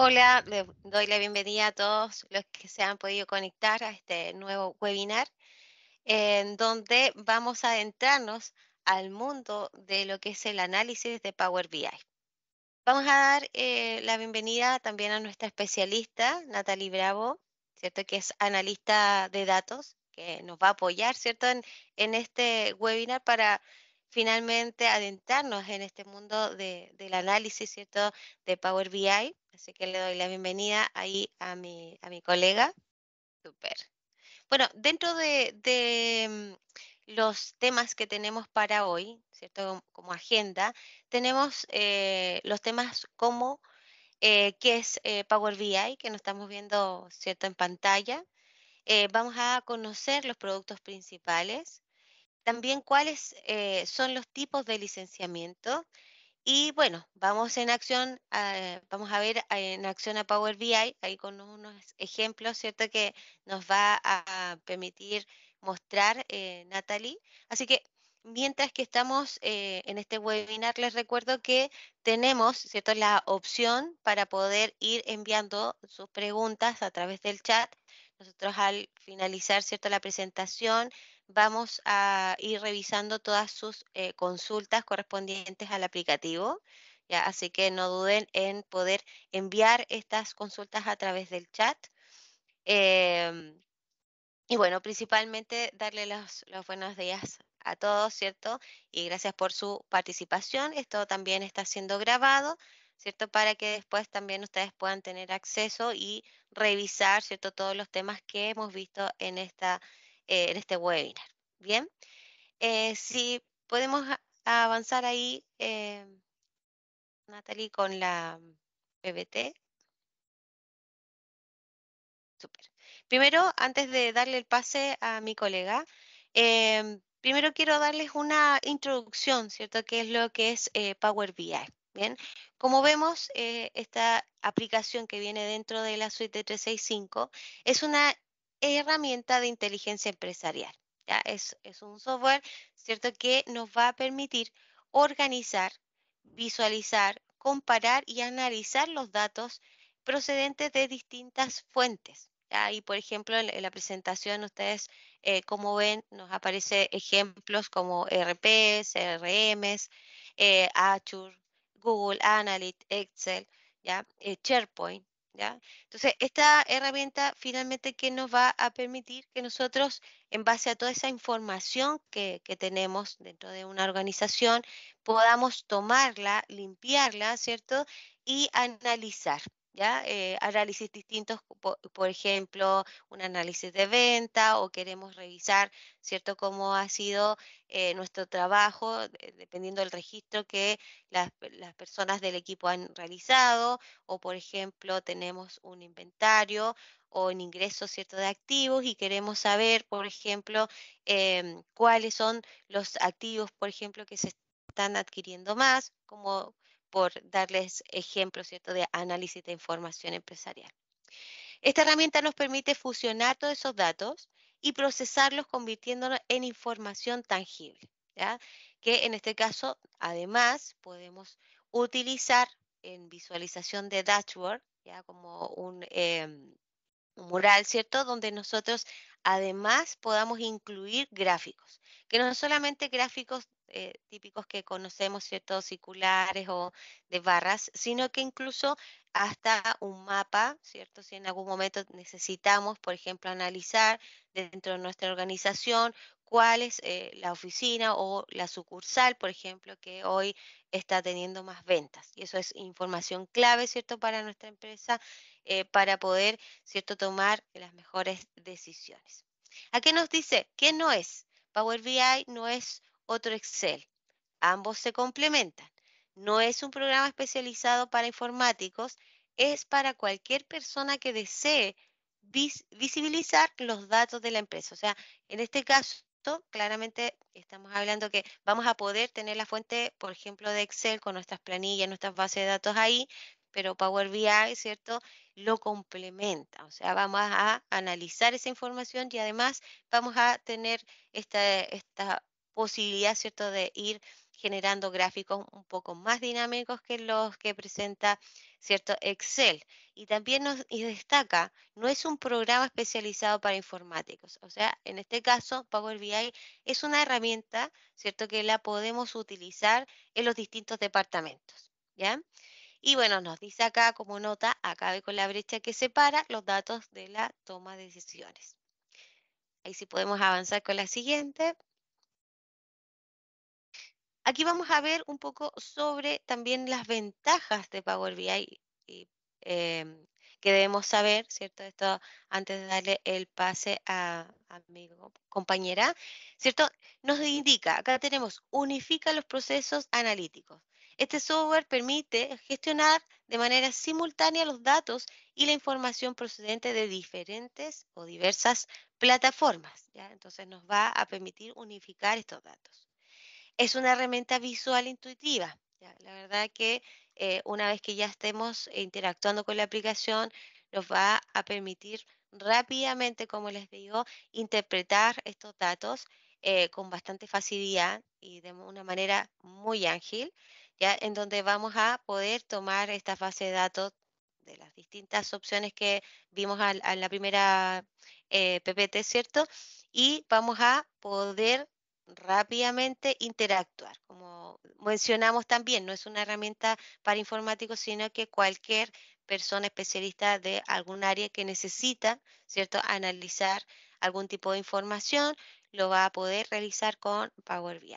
Hola, le doy la bienvenida a todos los que se han podido conectar a este nuevo webinar, en donde vamos a adentrarnos al mundo de lo que es el análisis de Power BI. Vamos a dar eh, la bienvenida también a nuestra especialista, Natalie Bravo, ¿cierto? que es analista de datos, que nos va a apoyar ¿cierto? en este webinar para finalmente adentrarnos en este mundo del análisis, ¿cierto?, de Power BI. Así que le doy la bienvenida ahí a mi, colega. Super. Bueno, dentro de, mm, los temas que tenemos para hoy, ¿cierto? Como agenda, tenemos eh, los temas como eh, qué es eh, Power BI, que nos estamos viendo, ¿cierto?, en pantalla. vamos a conocer los productos principales, también cuáles eh, son los tipos de licenciamiento. Y bueno, vamos en acción, eh, vamos a ver eh, en acción a Power BI, ahí con unos ejemplos, ¿cierto? Que nos va a permitir mostrar Natalie. Así que mientras que estamos en este webinar, les recuerdo que tenemos ¿cierto? la opción para poder ir enviando sus preguntas a través del chat. Nosotros al finalizar ¿cierto? la presentación vamos a ir revisando todas sus eh, consultas correspondientes al aplicativo. ¿ya? Así que no duden en poder enviar estas consultas a través del chat. Em, y bueno, principalmente darle los, los buenos días a todos, ¿cierto? Y gracias por su participación. Esto también está siendo grabado, ¿cierto? Para que después también ustedes puedan tener acceso y revisar, ¿cierto? Todos los temas que hemos visto en esta eh, en este webinar. Bien, eh, si podemos avanzar ahí, eh, Natalie, con la PBT. Primero, antes de darle el pase a mi colega, primero quiero darles una introducción, ¿cierto? ¿Qué es lo que es Power BI? Bien, como vemos, esta aplicación que viene dentro de la suite 365 es una herramienta de inteligencia empresarial. Es, un software, ¿cierto?, que nos va a permitir organizar, visualizar, comparar y analizar los datos procedentes de distintas fuentes. Ahí, por ejemplo, en la presentación ustedes, eh, como ven, nos aparecen ejemplos como e RPS, e RMs, eh, Azure, Google Analytics, Excel, ¿ya? Eh, SharePoint, entonces, esta herramienta finalmente que nos va a permitir que nosotros, en base a toda esa información que, que tenemos dentro de una organización, podamos tomarla, limpiarla, ¿cierto? Y analizar. ¿ya? Eh, análisis distintos, por, ejemplo, un análisis de venta o queremos revisar, ¿cierto?, cómo ha sido eh, nuestro trabajo, eh, dependiendo del registro que las, las, personas del equipo han realizado, o por ejemplo, tenemos un inventario o un ingreso, ¿cierto?, de activos y queremos saber, por ejemplo, em, cuáles son los activos, por ejemplo, que se están adquiriendo más, como por darles ejemplos ¿cierto? de análisis de información empresarial. Esta herramienta nos permite fusionar todos esos datos y procesarlos convirtiéndolos en información tangible, que en este caso además podemos utilizar en visualización de dashboard, ¿ya? como un, em, un mural, ¿cierto? Donde nosotros además podamos incluir gráficos, que no solamente gráficos eh, típicos que conocemos, ¿cierto? Circulares o de barras, sino que incluso hasta un mapa, ¿cierto? Si en algún momento necesitamos, por ejemplo, analizar dentro de nuestra organización cuál es eh, la oficina o la sucursal, por ejemplo, que hoy está teniendo más ventas. Y eso es información clave, ¿cierto?, para nuestra empresa eh, para poder, ¿cierto?, tomar las mejores decisiones. ¿A qué nos dice? ¿Qué no es? Power BI no es otro Excel. Ambos se complementan. No es un programa especializado para informáticos, es para cualquier persona que desee visibilizar los datos de la empresa. O sea, en este caso, claramente estamos hablando que vamos a poder tener la fuente, por ejemplo, de Excel con nuestras planillas, nuestras bases de datos ahí, pero Power BI, ¿cierto? Lo complementa, o sea, vamos a analizar esa información y además vamos a tener esta, posibilidad, ¿cierto?, de ir generando gráficos un poco más dinámicos que los que presenta cierto Excel. Y también nos destaca, no es un programa especializado para informáticos. O sea, en este caso, Power BI es una herramienta, ¿cierto?, que la podemos utilizar en los distintos departamentos. ¿Ya? Y bueno, nos dice acá como nota, acabe con la brecha que separa los datos de la toma de decisiones. Ahí sí podemos avanzar con la siguiente. Aquí vamos a ver un poco sobre también las ventajas de Power BI em, que debemos saber, ¿cierto? Esto antes de darle el pase a, a mi compañera, ¿cierto? Nos indica, acá tenemos, unifica los procesos analíticos. Este software permite gestionar de manera simultánea los datos y la información procedente de diferentes o diversas plataformas. Entonces nos va a permitir unificar estos datos. Es una herramienta visual intuitiva. La verdad que eh, una vez que ya estemos interactuando con la aplicación, nos va a permitir rápidamente, como les digo, interpretar estos datos eh, con bastante facilidad y de una manera muy ágil. En donde vamos a poder tomar esta base de datos de las distintas opciones que vimos en la primera eh, PPT, ¿cierto? Y vamos a poder rápidamente interactuar. Como mencionamos también, no es una herramienta para informáticos, sino que cualquier persona especialista de algún área que necesita, ¿cierto?, analizar algún tipo de información, lo va a poder realizar con Power BI.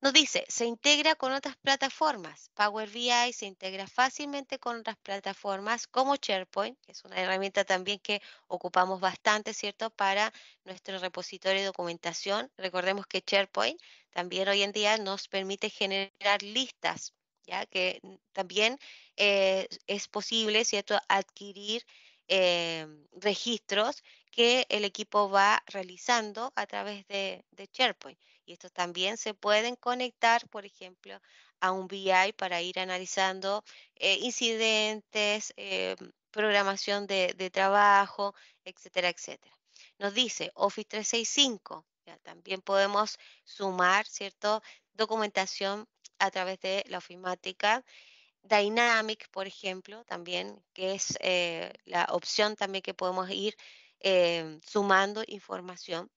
Nos dice, se integra con otras plataformas. Power BI se integra fácilmente con otras plataformas como SharePoint, que es una herramienta también que ocupamos bastante, ¿cierto?, para nuestro repositorio de documentación. Recordemos que SharePoint también hoy en día nos permite generar listas, ya que también eh, es posible, ¿cierto?, adquirir eh, registros que el equipo va realizando a través de SharePoint. Y estos también se pueden conectar, por ejemplo, a un BI para ir analizando eh, incidentes, eh, programación de, trabajo, etcétera, etcétera. Nos dice Office 365. también podemos sumar, ¿cierto? Documentación a través de la ofimática. Dynamic, por ejemplo, también, que es eh, la opción también que podemos ir sumando información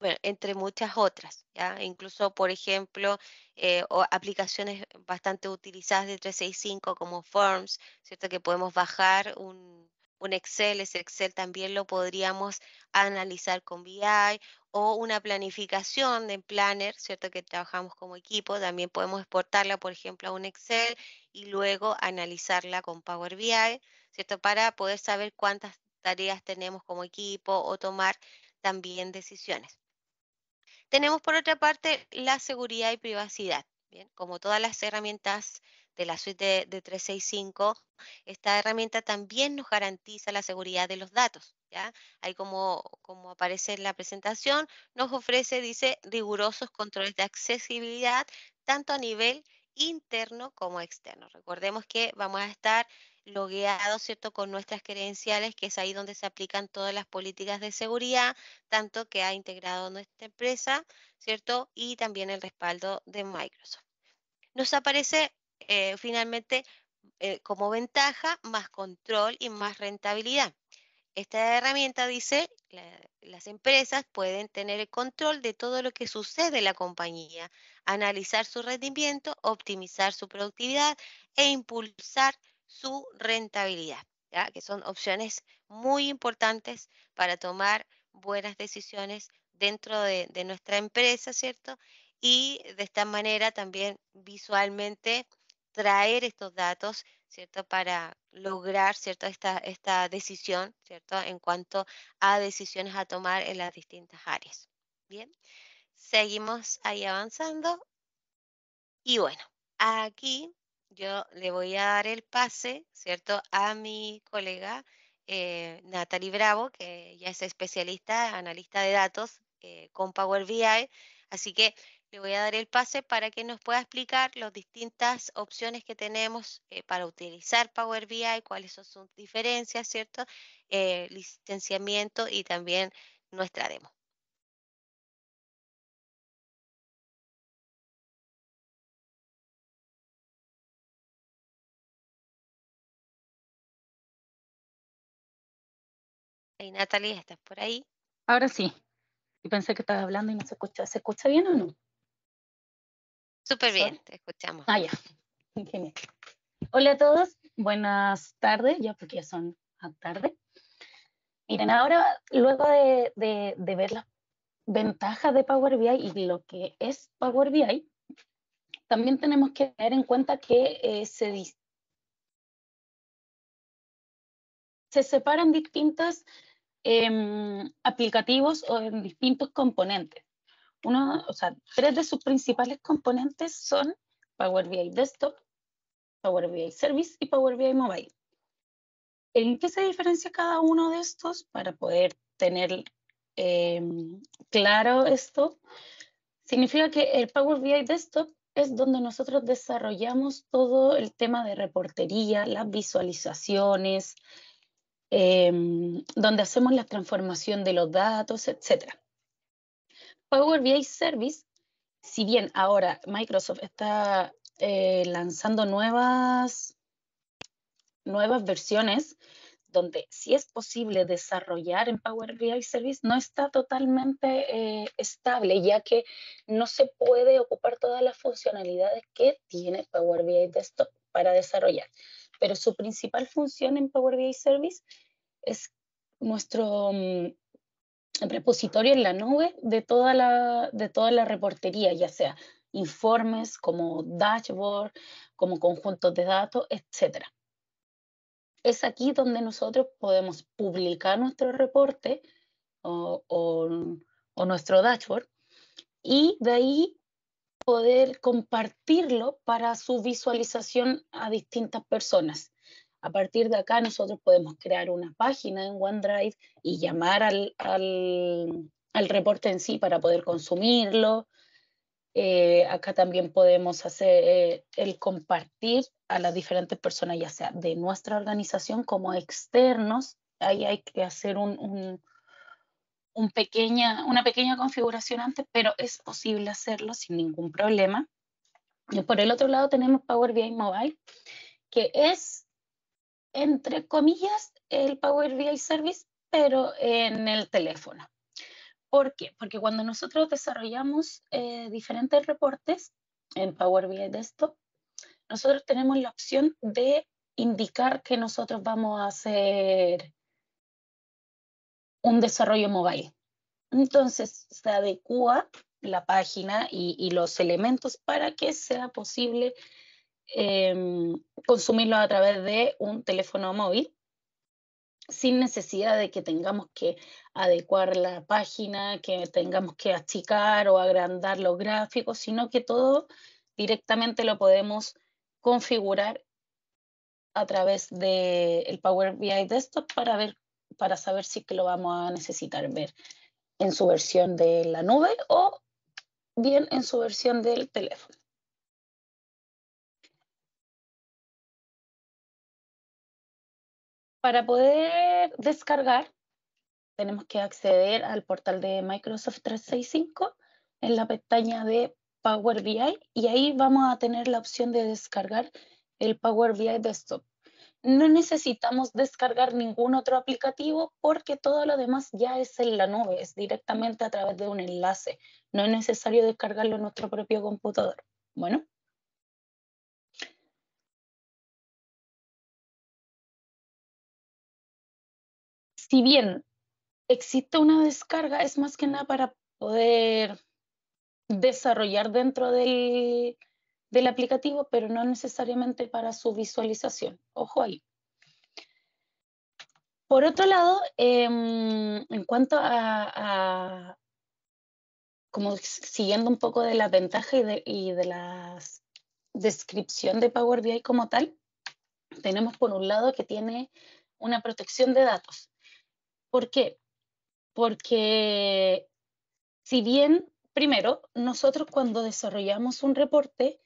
bueno, entre muchas otras, ¿ya? incluso, por ejemplo, eh, aplicaciones bastante utilizadas de 365 como Forms, ¿cierto? que podemos bajar un, Excel, ese Excel también lo podríamos analizar con BI, o una planificación de Planner, ¿cierto? que trabajamos como equipo, también podemos exportarla, por ejemplo, a un Excel y luego analizarla con Power BI, ¿cierto? para poder saber cuántas tareas tenemos como equipo o tomar también decisiones. Tenemos por otra parte la seguridad y privacidad. Bien, como todas las herramientas de la suite de, 365, esta herramienta también nos garantiza la seguridad de los datos. ¿ya? Ahí como, como aparece en la presentación, nos ofrece, dice, rigurosos controles de accesibilidad, tanto a nivel interno como externo. Recordemos que vamos a estar logueado, ¿cierto?, con nuestras credenciales, que es ahí donde se aplican todas las políticas de seguridad, tanto que ha integrado nuestra empresa, ¿cierto?, y también el respaldo de Microsoft. Nos aparece eh, finalmente eh, como ventaja más control y más rentabilidad. Esta herramienta dice, las empresas pueden tener el control de todo lo que sucede en la compañía, analizar su rendimiento, optimizar su productividad e impulsar su rentabilidad, que son opciones muy importantes para tomar buenas decisiones dentro de, nuestra empresa, ¿cierto? Y de esta manera también visualmente traer estos datos, ¿cierto? Para lograr, Esta, esta decisión, ¿cierto? En cuanto a decisiones a tomar en las distintas áreas. Bien, seguimos ahí avanzando. Y bueno, aquí yo le voy a dar el pase, ¿cierto?, a mi colega eh, Natalie Bravo, que ya es especialista, analista de datos eh, con Power BI. Así que le voy a dar el pase para que nos pueda explicar las distintas opciones que tenemos eh, para utilizar Power BI, cuáles son sus diferencias, ¿cierto? licenciamiento y también nuestra demo. Natalia, ¿estás por ahí? Ahora sí. Y pensé que estaba hablando y no se escucha. ¿Se escucha bien o no? Súper bien, te escuchamos. Ah, ya. Genial. Hola a todos, buenas tardes, ya porque ya son tarde. Miren, ahora, luego de, ver las ventajas de Power BI y lo que es Power BI, también tenemos que tener en cuenta que eh, se, se separan distintas eh, aplicativos o en distintos componentes. Uno, tres de sus principales componentes son Power BI Desktop, Power BI Service y Power BI Mobile. ¿En qué se diferencia cada uno de estos para poder tener em, claro esto? Significa que el Power BI Desktop es donde nosotros desarrollamos todo el tema de reportería, las visualizaciones, Em, donde hacemos la transformación de los datos, etc. Power BI Service, si bien ahora Microsoft está eh, lanzando nuevas, nuevas versiones, donde si es posible desarrollar en Power BI Service, no está totalmente eh, estable, ya que no se puede ocupar todas las funcionalidades que tiene Power BI Desktop para desarrollar. Pero su principal función en Power BI Service es nuestro mm, repositorio en la nube de toda la, de reportería, ya sea informes como dashboard, como conjuntos de datos, etc. Es aquí donde nosotros podemos publicar nuestro reporte o nuestro dashboard y de ahí poder compartirlo para su visualización a distintas personas. A partir de acá nosotros podemos crear una página en OneDrive y llamar al, reporte en sí para poder consumirlo. Eh, acá también podemos hacer eh, el compartir a las diferentes personas, ya sea de nuestra organización como externos. Ahí hay que hacer pequeña, una pequeña configuración antes, pero es posible hacerlo sin ningún problema. Y por el otro lado tenemos Power BI Mobile, que es entre comillas, el Power BI Service, pero en el teléfono. ¿Por qué? Porque cuando nosotros desarrollamos eh, diferentes reportes en Power BI Desktop, nosotros tenemos la opción de indicar que nosotros vamos a hacer un desarrollo móvil. Entonces, se adecua la página y los elementos para que sea posible Em, consumirlo a través de un teléfono móvil sin necesidad de que tengamos que adecuar la página, que tengamos que achicar o agrandar los gráficos, sino que todo directamente lo podemos configurar a través del el Power BI Desktop para, ver, para saber si que lo vamos a necesitar ver en su versión de la nube o bien en su versión del teléfono. Para poder descargar, tenemos que acceder al portal de Microsoft 365 en la pestaña de Power BI y ahí vamos a tener la opción de descargar el Power BI Desktop. No necesitamos descargar ningún otro aplicativo porque todo lo demás ya es en la nube, es directamente a través de un enlace. No es necesario descargarlo en nuestro propio computador. Bueno, si bien existe una descarga, es más que nada para poder desarrollar dentro del, aplicativo, pero no necesariamente para su visualización. Ojo ahí. Por otro lado, em, en cuanto a, como siguiendo un poco de la ventaja y de, y de la descripción de Power BI como tal, tenemos por un lado que tiene una protección de datos. ¿Por qué? Porque si bien, primero, nosotros cuando desarrollamos un reporte,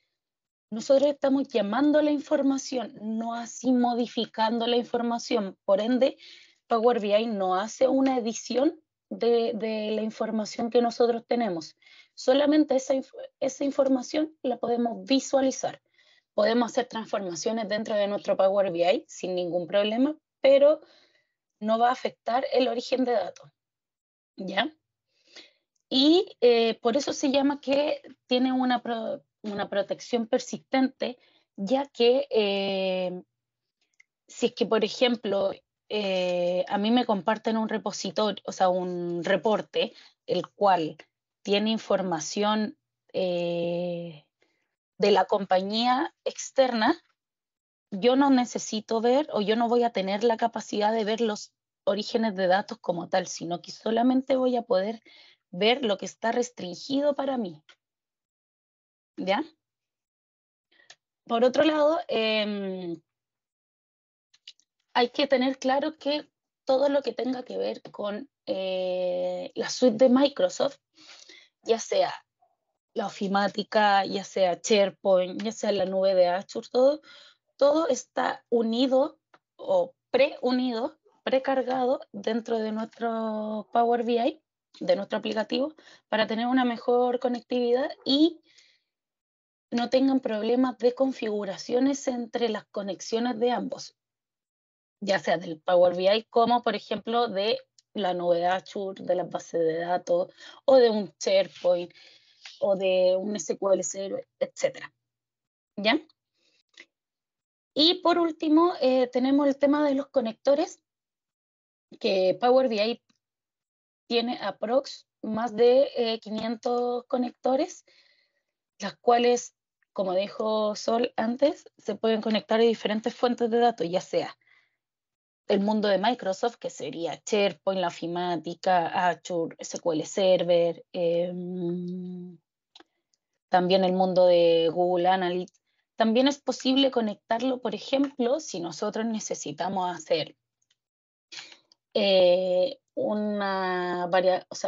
nosotros estamos llamando la información, no así modificando la información. Por ende, Power BI no hace una edición de, de la información que nosotros tenemos. Solamente esa, esa información la podemos visualizar. Podemos hacer transformaciones dentro de nuestro Power BI sin ningún problema, pero no va a afectar el origen de datos. ¿Ya? Y eh, por eso se llama que tiene una, protección persistente, ya que eh, si es que, por ejemplo, eh, a mí me comparten un repositorio, o sea, un reporte, el cual tiene información de la compañía externa, yo no necesito ver o yo no voy a tener la capacidad de ver los orígenes de datos como tal, sino que solamente voy a poder ver lo que está restringido para mí. ¿Ya? Por otro lado, em, hay que tener claro que todo lo que tenga que ver con eh, la suite de Microsoft, ya sea la ofimática, ya sea SharePoint, ya sea la nube de Azure, todo, todo está unido o pre-unido, precargado dentro de nuestro Power BI, de nuestro aplicativo, para tener una mejor conectividad y no tengan problemas de configuraciones entre las conexiones de ambos, ya sea del Power BI como, por ejemplo, de la novedad Azure, de las bases de datos, o de un SharePoint, o de un SQL Server, etc. ¿Ya? Y por último, eh, tenemos el tema de los conectores, que Power BI tiene aprox más de 500 eh, conectores, las cuales, como dijo Sol antes, se pueden conectar a diferentes fuentes de datos, ya sea el mundo de Microsoft, que sería SharePoint, la ofimática, Azure, SQL Server, em, también el mundo de Google Analytics, también es posible conectarlo, por ejemplo, si nosotros necesitamos hacer eh, una,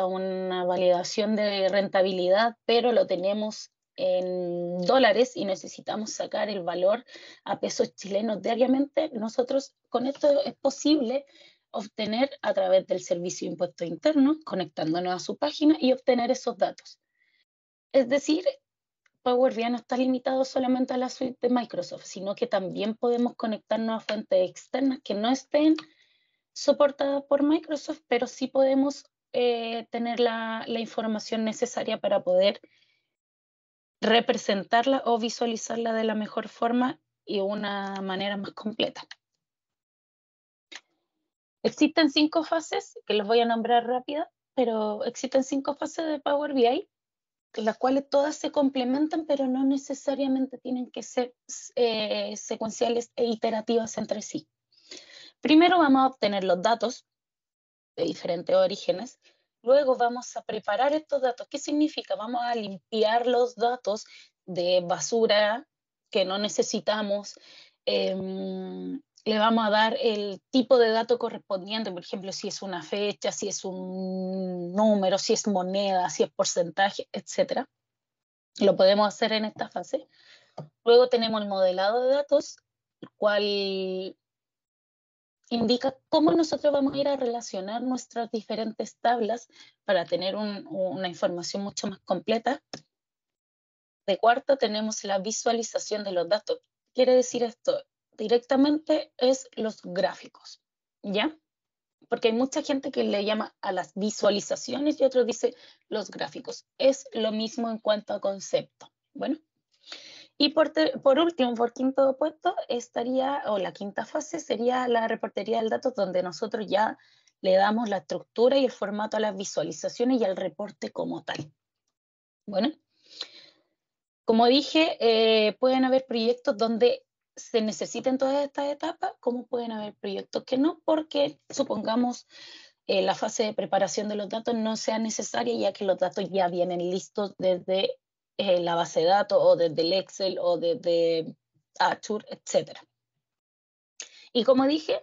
una validación de rentabilidad, pero lo tenemos en dólares y necesitamos sacar el valor a pesos chilenos diariamente, nosotros con esto es posible obtener a través del servicio de impuesto interno, conectándonos a su página y obtener esos datos. Es decir, Power BI no está limitado solamente a la suite de Microsoft, sino que también podemos conectarnos a fuentes externas que no estén soportadas por Microsoft, pero sí podemos eh, tener la, la, información necesaria para poder representarla o visualizarla de la mejor forma y una manera más completa. Existen cinco fases, que los voy a nombrar rápida, pero existen cinco fases de Power BI las cuales todas se complementan, pero no necesariamente tienen que ser eh, secuenciales e iterativas entre sí. Primero vamos a obtener los datos de diferentes orígenes, luego vamos a preparar estos datos. ¿Qué significa? Vamos a limpiar los datos de basura que no necesitamos, em, le vamos a dar el tipo de dato correspondiente, por ejemplo, si es una fecha, si es un número, si es moneda, si es porcentaje, etc. Lo podemos hacer en esta fase. Luego tenemos el modelado de datos, el cual indica cómo nosotros vamos a ir a relacionar nuestras diferentes tablas para tener una información mucho más completa. De cuarto tenemos la visualización de los datos. ¿Qué Quiere decir esto, directamente es los gráficos, ¿ya? Porque hay mucha gente que le llama a las visualizaciones y otros dice los gráficos. Es lo mismo en cuanto a concepto. Bueno. Y por, último, por quinto puesto, estaría, o la quinta fase sería la reportería del datos donde nosotros ya le damos la estructura y el formato a las visualizaciones y al reporte como tal. Bueno, como dije, eh, pueden haber proyectos donde se necesitan todas estas etapas, cómo pueden haber proyectos que no, porque supongamos eh, la fase de preparación de los datos no sea necesaria, ya que los datos ya vienen listos desde eh, la base de datos o desde el Excel o desde Azure, etc. Y como dije,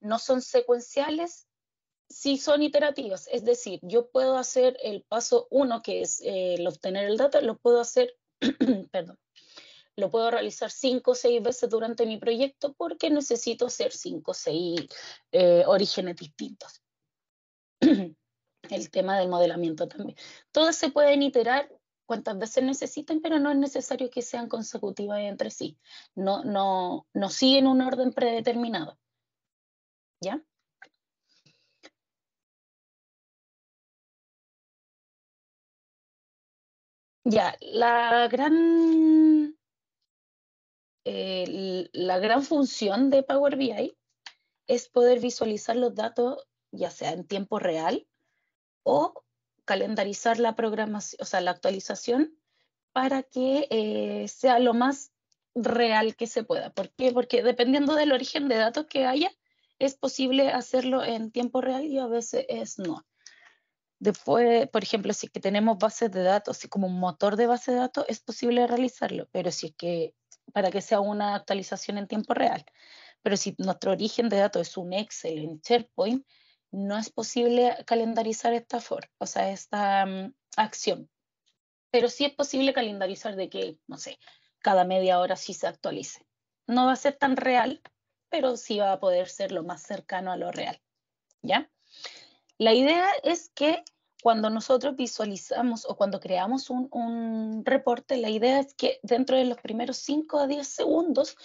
no son secuenciales, sí son iterativas, es decir, yo puedo hacer el paso uno, que es eh, el obtener el dato, lo puedo hacer, perdón, lo puedo realizar cinco o seis veces durante mi proyecto porque necesito hacer cinco o seis eh, orígenes distintos. El tema del modelamiento también. Todas se pueden iterar cuantas veces necesiten, pero no es necesario que sean consecutivas entre sí. No, no, no siguen un orden predeterminado. ¿Ya? Ya, la gran eh, la gran función de Power BI es poder visualizar los datos, ya sea en tiempo real o calendarizar la programación, o sea, la actualización para que eh, sea lo más real que se pueda. ¿Por qué? Porque dependiendo del origen de datos que haya, es posible hacerlo en tiempo real y a veces es no. Después, por ejemplo, si que tenemos bases de datos, si como un motor de base de datos, es posible realizarlo, pero si es que para que sea una actualización en tiempo real. Pero si nuestro origen de datos es un Excel en SharePoint, no es posible calendarizar esta for, o sea, esta mm, acción. Pero sí es posible calendarizar de que, no sé, cada media hora sí se actualice. No va a ser tan real, pero sí va a poder ser lo más cercano a lo real. ¿Ya? La idea es que cuando nosotros visualizamos o cuando creamos un, reporte, la idea es que dentro de los primeros 5 a 10 segundos,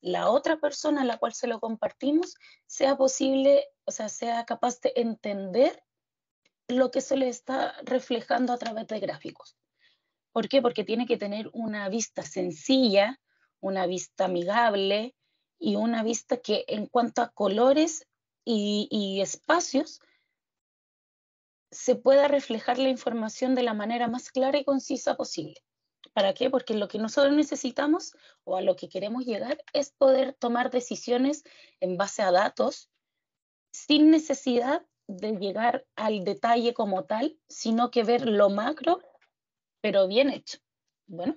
la otra persona a la cual se lo compartimos sea posible, o sea, sea capaz de entender lo que se le está reflejando a través de gráficos. ¿Por qué? Porque tiene que tener una vista sencilla, una vista amigable y una vista que en cuanto a colores y espacios se pueda reflejar la información de la manera más clara y concisa posible. ¿Para qué? Porque lo que nosotros necesitamos o a lo que queremos llegar es poder tomar decisiones en base a datos sin necesidad de llegar al detalle como tal, sino que ver lo macro, pero bien hecho. Bueno.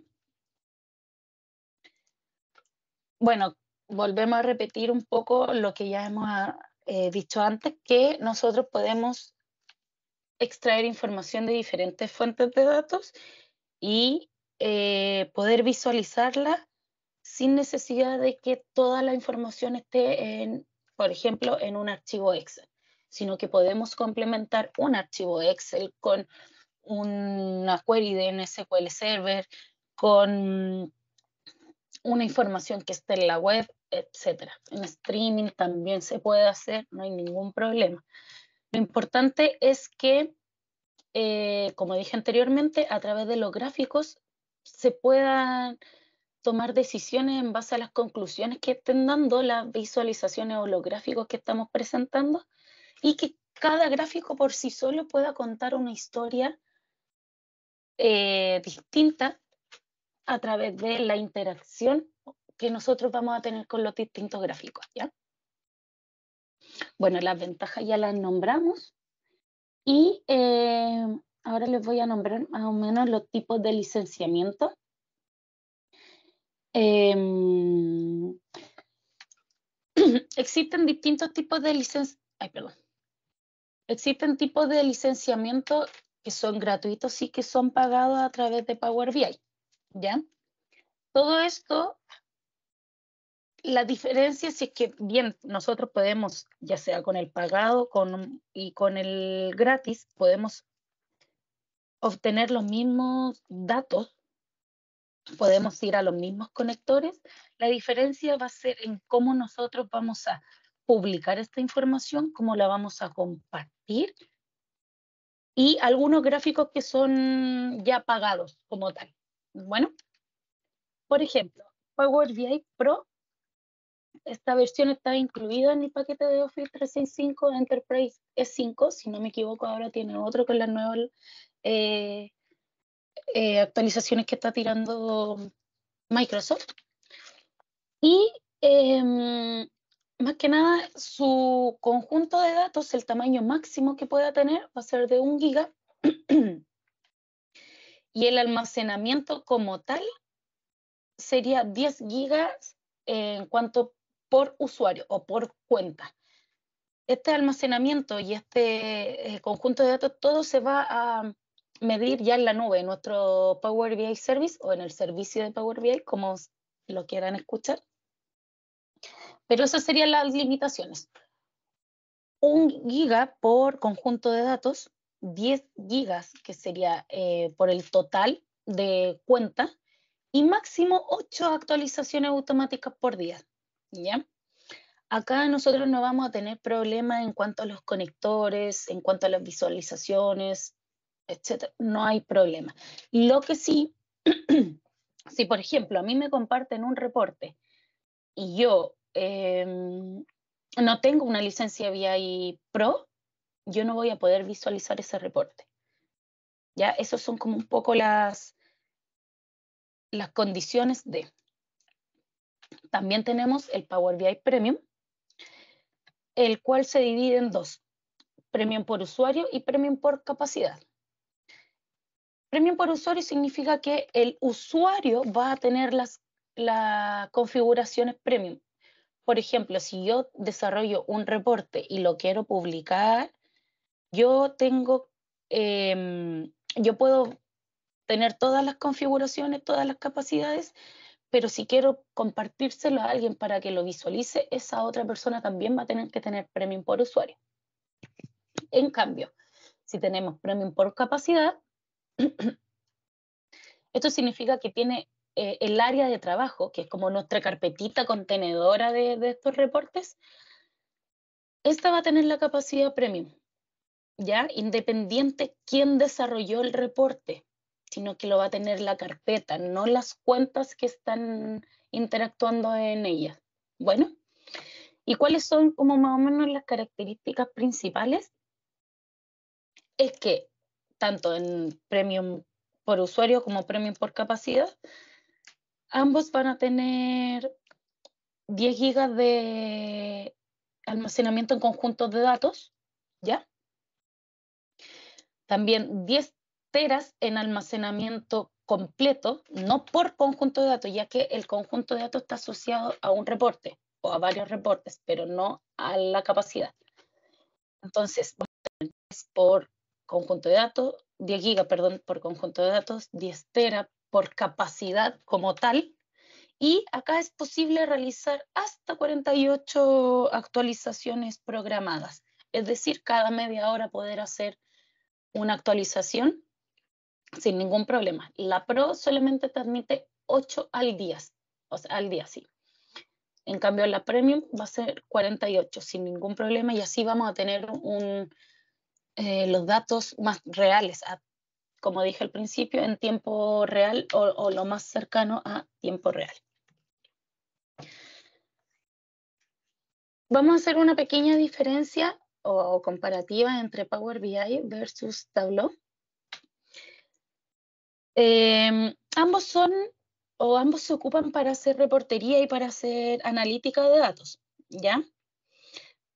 Bueno, volvemos a repetir un poco lo que ya hemos eh, dicho antes, que nosotros podemos extraer información de diferentes fuentes de datos y eh, poder visualizarla sin necesidad de que toda la información esté, en, por ejemplo, en un archivo Excel, sino que podemos complementar un archivo Excel con una query de SQL Server, con una información que esté en la web, etc. En streaming también se puede hacer, no hay ningún problema. Lo importante es que, eh, como dije anteriormente, a través de los gráficos se puedan tomar decisiones en base a las conclusiones que estén dando las visualizaciones o los gráficos que estamos presentando y que cada gráfico por sí solo pueda contar una historia eh, distinta a través de la interacción que nosotros vamos a tener con los distintos gráficos, ¿ya? Bueno, las ventajas ya las nombramos y eh, ahora les voy a nombrar más o menos los tipos de licenciamiento. Em, existen distintos tipos de licencia. Ay, perdón. Existen tipos de licenciamiento que son gratuitos y que son pagados a través de Power BI. ¿Ya? Todo esto la diferencia si es que bien nosotros podemos, ya sea con el pagado con, y con el gratis, podemos obtener los mismos datos, podemos ir a los mismos conectores. La diferencia va a ser en cómo nosotros vamos a publicar esta información, cómo la vamos a compartir y algunos gráficos que son ya pagados como tal. Bueno, por ejemplo, Power BI Pro esta versión está incluida en el paquete de Office 365 de Enterprise E5, si no me equivoco, ahora tiene otro con las nuevas eh, eh, actualizaciones que está tirando Microsoft. Y em, más que nada, su conjunto de datos, el tamaño máximo que pueda tener va a ser de un giga. y el almacenamiento como tal sería 10 gigas en cuanto por usuario o por cuenta. Este almacenamiento y este eh, conjunto de datos, todo se va a medir ya en la nube, en nuestro Power BI Service o en el servicio de Power BI, como lo quieran escuchar. Pero esas serían las limitaciones. Un giga por conjunto de datos, 10 gigas, que sería eh, por el total de cuenta, y máximo 8 actualizaciones automáticas por día. ¿ya? Acá nosotros no vamos a tener problemas en cuanto a los conectores, en cuanto a las visualizaciones, etc. No hay problema. Lo que sí, si por ejemplo a mí me comparten un reporte y yo em, no tengo una licencia VI Pro, yo no voy a poder visualizar ese reporte. Ya, esos son como un poco las, las condiciones de. También tenemos el Power BI Premium, el cual se divide en dos, Premium por usuario y Premium por capacidad. Premium por usuario significa que el usuario va a tener las, configuraciones Premium. Por ejemplo, si yo desarrollo un reporte y lo quiero publicar, yo em, yo puedo tener todas las configuraciones, todas las capacidades pero si quiero compartírselo a alguien para que lo visualice, esa otra persona también va a tener que tener premium por usuario. En cambio, si tenemos premium por capacidad, esto significa que tiene eh, el área de trabajo, que es como nuestra carpetita contenedora de, estos reportes, esta va a tener la capacidad premium, ¿ya? Independiente quién desarrolló el reporte sino que lo va a tener la carpeta, no las cuentas que están interactuando en ella. Bueno, ¿y cuáles son como más o menos las características principales? Es que tanto en premium por usuario como premium por capacidad, ambos van a tener 10 gigas de almacenamiento en conjuntos de datos, ¿ya? También 10 teras en almacenamiento completo, no por conjunto de datos, ya que el conjunto de datos está asociado a un reporte o a varios reportes, pero no a la capacidad. Entonces, por conjunto de datos, 10 gigas, perdón, por conjunto de datos, 10 teras por capacidad como tal. Y acá es posible realizar hasta 48 actualizaciones programadas. Es decir, cada media hora poder hacer una actualización sin ningún problema. La Pro solamente te admite 8 al día, o sea, al día sí. En cambio, la Premium va a ser 48 sin ningún problema y así vamos a tener eh, los datos más reales, como dije al principio, en tiempo real o lo más cercano a tiempo real. Vamos a hacer una pequeña diferencia o comparativa entre Power BI versus Tableau. Em, ambos son o ambos se ocupan para hacer reportería y para hacer analítica de datos, ¿ya?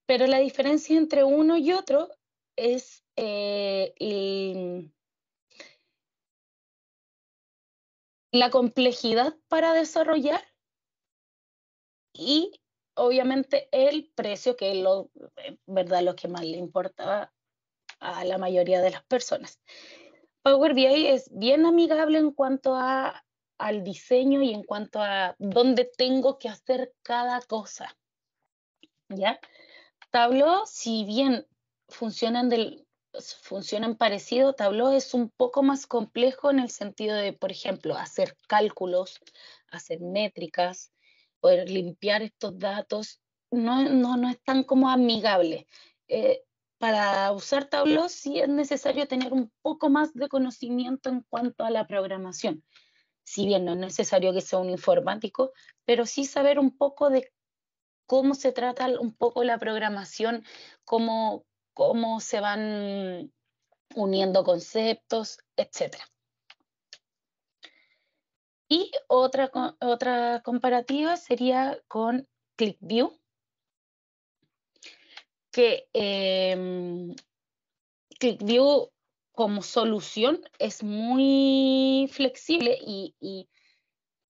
Pero la diferencia entre uno y otro es eh, la complejidad para desarrollar y obviamente el precio, que es eh, verdad, lo que más le importa a la mayoría de las personas. Power BI es bien amigable en cuanto al diseño y en cuanto a dónde tengo que hacer cada cosa. ¿Ya? Tableau, si bien funcionan, del, funcionan parecido, Tableau es un poco más complejo en el sentido de, por ejemplo, hacer cálculos, hacer métricas, poder limpiar estos datos. No, no, es tan como amigable. Eh, para usar Tableau sí es necesario tener un poco más de conocimiento en cuanto a la programación. Si bien no es necesario que sea un informático, pero sí saber un poco de cómo se trata un poco la programación, cómo, cómo se van uniendo conceptos, etc. Y otra, otra comparativa sería con ClickView, que ClickView em, como solución es muy flexible y,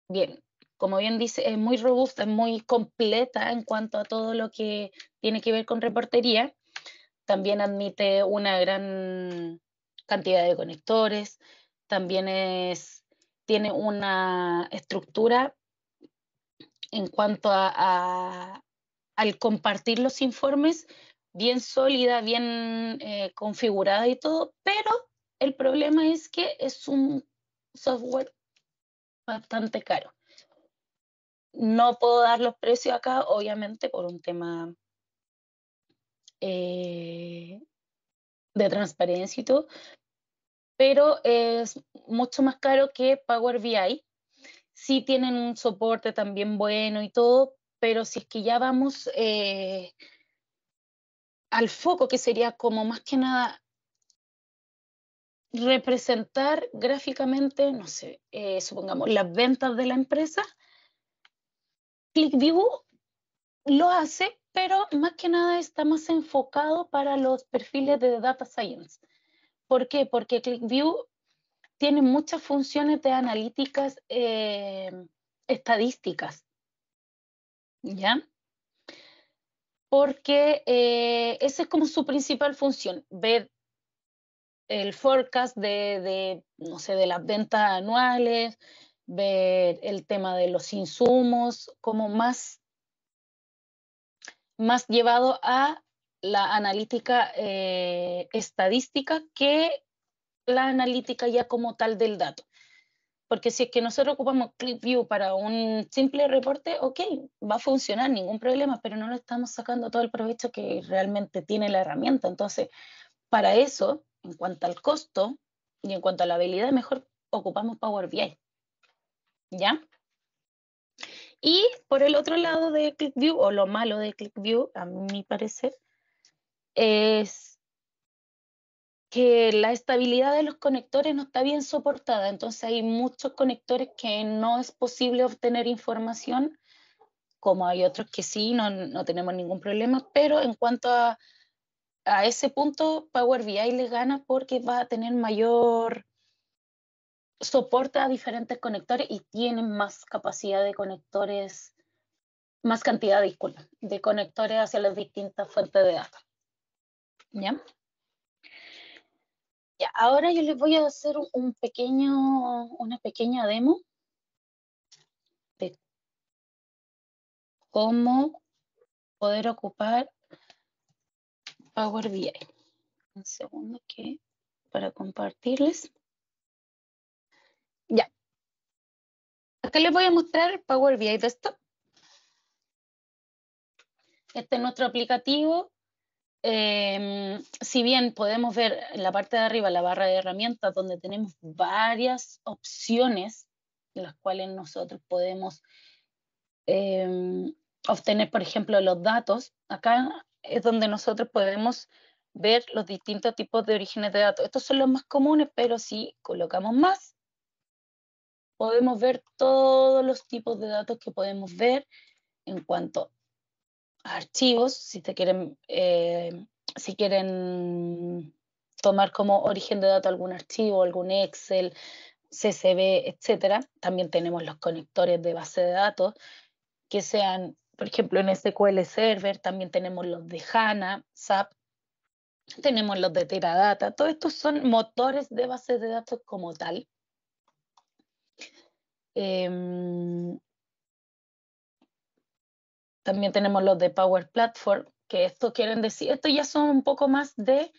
bien, como bien dice, es muy robusta, es muy completa en cuanto a todo lo que tiene que ver con reportería. También admite una gran cantidad de conectores, también es, tiene una estructura en cuanto a al compartir los informes bien sólida, bien eh, configurada y todo, pero el problema es que es un software bastante caro. No puedo dar los precios acá, obviamente, por un tema eh, de transparencia y todo, pero es mucho más caro que Power BI. Sí tienen un soporte también bueno y todo, pero si es que ya vamos eh, al foco, que sería como más que nada representar gráficamente, no sé, eh, supongamos, las ventas de la empresa, ClickView lo hace, pero más que nada está más enfocado para los perfiles de Data Science. ¿Por qué? Porque ClickView tiene muchas funciones de analíticas eh, estadísticas. ¿Ya? porque eh, esa es como su principal función, ver el forecast de, no sé, de las ventas anuales, ver el tema de los insumos, como más, más llevado a la analítica eh, estadística que la analítica ya como tal del dato. Porque si es que nosotros ocupamos ClickView para un simple reporte, ok, va a funcionar, ningún problema, pero no le estamos sacando todo el provecho que realmente tiene la herramienta. Entonces, para eso, en cuanto al costo y en cuanto a la habilidad, mejor ocupamos Power BI. ¿Ya? Y por el otro lado de ClickView, o lo malo de ClickView, a mi parecer, es que la estabilidad de los conectores no está bien soportada, entonces hay muchos conectores que no es posible obtener información, como hay otros que sí, no, tenemos ningún problema, pero en cuanto a, ese punto, Power BI le gana porque va a tener mayor soporte a diferentes conectores y tiene más capacidad de conectores, más cantidad, de conectores hacia las distintas fuentes de datos. ¿Ya? ahora yo les voy a hacer un pequeño, una pequeña demo de cómo poder ocupar Power BI. Un segundo que para compartirles. Ya. Acá les voy a mostrar Power BI de esto. Este es nuestro aplicativo Em, si bien podemos ver en la parte de arriba la barra de herramientas donde tenemos varias opciones en las cuales nosotros podemos em, obtener, por ejemplo, los datos, acá es donde nosotros podemos ver los distintos tipos de orígenes de datos. Estos son los más comunes, pero si colocamos más, podemos ver todos los tipos de datos que podemos ver en cuanto archivos, si te quieren, eh, si quieren tomar como origen de datos algún archivo, algún Excel, CSV, etcétera. También tenemos los conectores de base de datos que sean, por ejemplo, en SQL Server, también tenemos los de HANA, SAP, tenemos los de Teradata. Todos estos son motores de base de datos como tal. Em, también tenemos los de Power Platform, que estos quieren decir, esto ya son un poco más de